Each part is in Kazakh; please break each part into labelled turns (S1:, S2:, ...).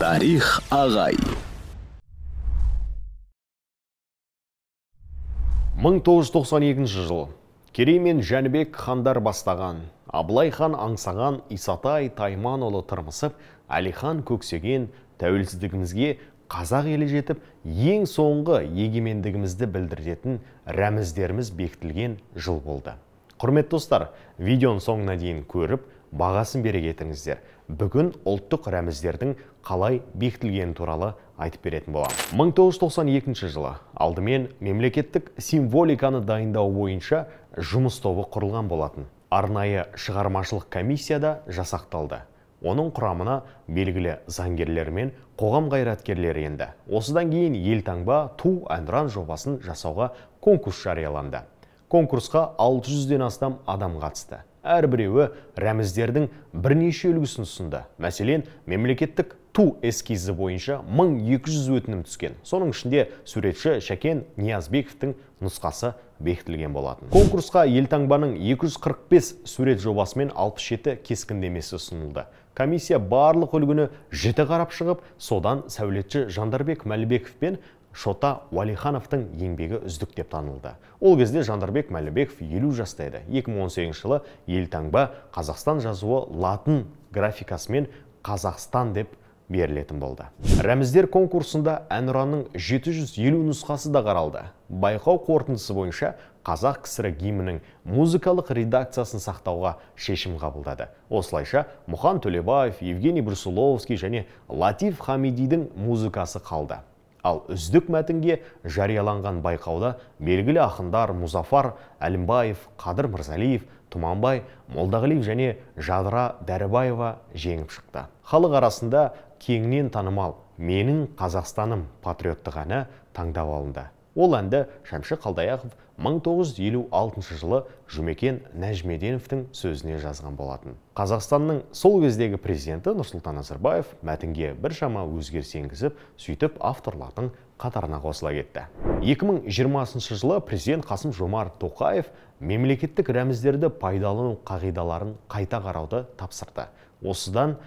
S1: тарих ағай 1992 жыл керей мен жәнібек хандар бастаған абылай хан аңсаған исатай тайманұлы тырмысып әлихан көксеген тәуелсіздігімізге қазақ елі жетіп ең соңғы егемендігімізді білдіретін рәміздеріміз бекітілген жыл болды құрметті достар видеоның соңына дейін көріп бағасын бере кетіңіздер бүгін ұлттық рәміздердің қалай бекітілгені туралы айтып беретін боламын 1992 жылы алдымен мемлекеттік символиканы дайындау бойынша жұмыс тобы құрылған болатын арнайы шығармашылық комиссияда жасақталды оның құрамына белгілі заңгерлер мен қоғам қайраткерлері енді осыдан кейін елтаңба ту әнұран жобасын жасауға конкурс жарияланды конкурсқа 600-ден астам адам қатысты әрбіреуі рәміздердің бірнеше үлгісін ұсынды мәселен мемлекеттік ту эскизі бойынша 1200 өтінім түскен соның ішінде суретші шәкен ниязбековтің нұсқасы бекітілген болатын конкурсқа елтаңбаның 245 сурет жобасымен мен 67 кескіндемесі ұсынылды комиссия барлық үлгіні жіті қарап шығып содан сәулетші жандарбек мәлібеков пен шота Уалихановтың еңбегі үздік деп танылды ол кезде жандарбек мәлібеков елу жаста еді 2018 жылы елтаңба қазақстан жазуы латын графикасымен қазақстан деп берілетін болды рәміздер конкурсында әнұранның 750 нұсқасы да қаралды байқау қорытындысы бойынша қазақ кср гимнінің музыкалық редакциясын сақтауға шешім қабылдады осылайша мұхан төлебаев евгений Брусуловский және латиф хамидидің музыкасы қалды ал үздік мәтінге жарияланған байқауда белгілі ақындар мұзафар әлімбаев қадыр мырзалиев тұманбай молдағалиев және жадыра дәрібаева жеңіп шықты халық арасында кеңінен танымал менің қазақстаным патриоттық әні таңдап алынды Ол әнді Шәмші Қалдаяқов 1956 жылы жүмекен Нәжмеденовтің сөзіне жазған болатын. Қазақстанның сол кездегі президенті Нұрсұлтан Назарбаев мәтінге біршама өзгеріс енгізіп, сөйтіп авторлардың қатарына қосыла кетті. 2020 жылы президент Қасым Жомарт Тоқаев мемлекеттік рәміздерді пайдалану қағидаларын қайта қарауды тапсырды. Осыдан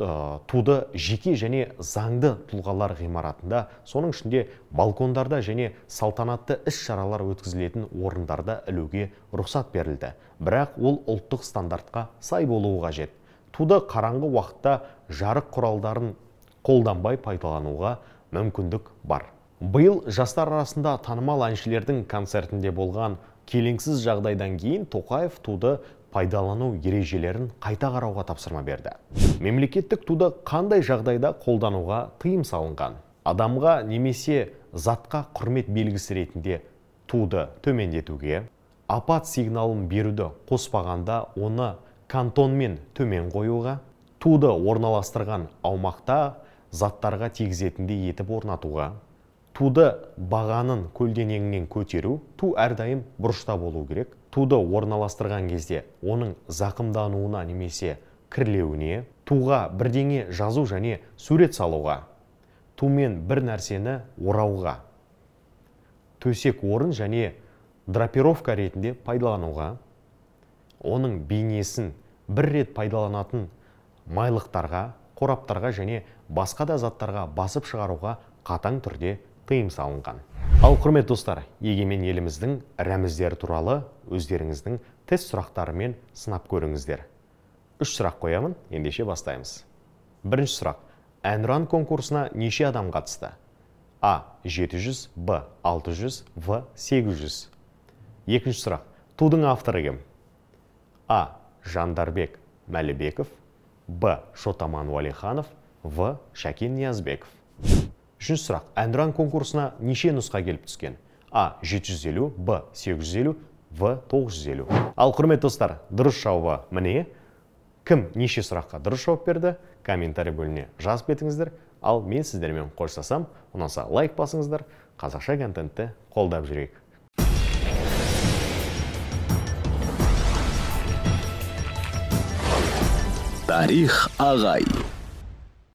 S1: Э, туды жеке және заңды тұлғалар ғимаратында соның ішінде балкондарда және салтанатты іс шаралар өткізілетін орындарда ілуге рұқсат берілді бірақ ол ұлттық стандартқа сай болуы қажет туды қараңғы уақытта жарық құралдарын қолданбай пайдалануға мүмкіндік бар биыл жастар арасында танымал әншілердің концертінде болған келеңсіз жағдайдан кейін тоқаев туды пайдалану ережелерін қайта қарауға тапсырма берді мемлекеттік туды қандай жағдайда қолдануға тыйым салынған адамға немесе затқа құрмет белгісі ретінде туды төмендетуге апат сигналын беруді қоспағанда оны кантонмен төмен қоюға туды орналастырған аумақта заттарға тигізетіндей етіп орнатуға туды бағанын көлденеңінен көтеру ту әрдайым бұрышта болу керек туды орналастырған кезде оның зақымдануына немесе кірлеуіне туға бірдеңе жазу және сурет салуға тумен бір нәрсені орауға төсек орын және драпировка ретінде пайдалануға оның бейнесін бір рет пайдаланатын майлықтарға қораптарға және басқа да заттарға басып шығаруға қатаң түрде тыйым салынған ал құрметті достар егемен еліміздің рәміздері туралы өздеріңіздің тест сұрақтарымен сынап көріңіздер үш сұрақ қоямын ендеше бастаймыз бірінші сұрақ әнұран конкурсына неше адам қатысты а 700, б 600, в 800. екінші сұрақ тудың авторы кім а жандарбек мәлібеков б шотаман уәлиханов в шәкен ниязбеков үшінші сұрақ әнұран конкурсына неше нұсқа келіп түскен а 750, б 850, в 950. ал құрметті достар дұрыс жауабы міне кім неше сұраққа дұрыс жауап берді комментарий бөліміне жазып кетіңіздер ал мен сіздермен қоштасам ұнаса лайк басыңыздар қазақша контентті қолдап жүрейік тарих ағай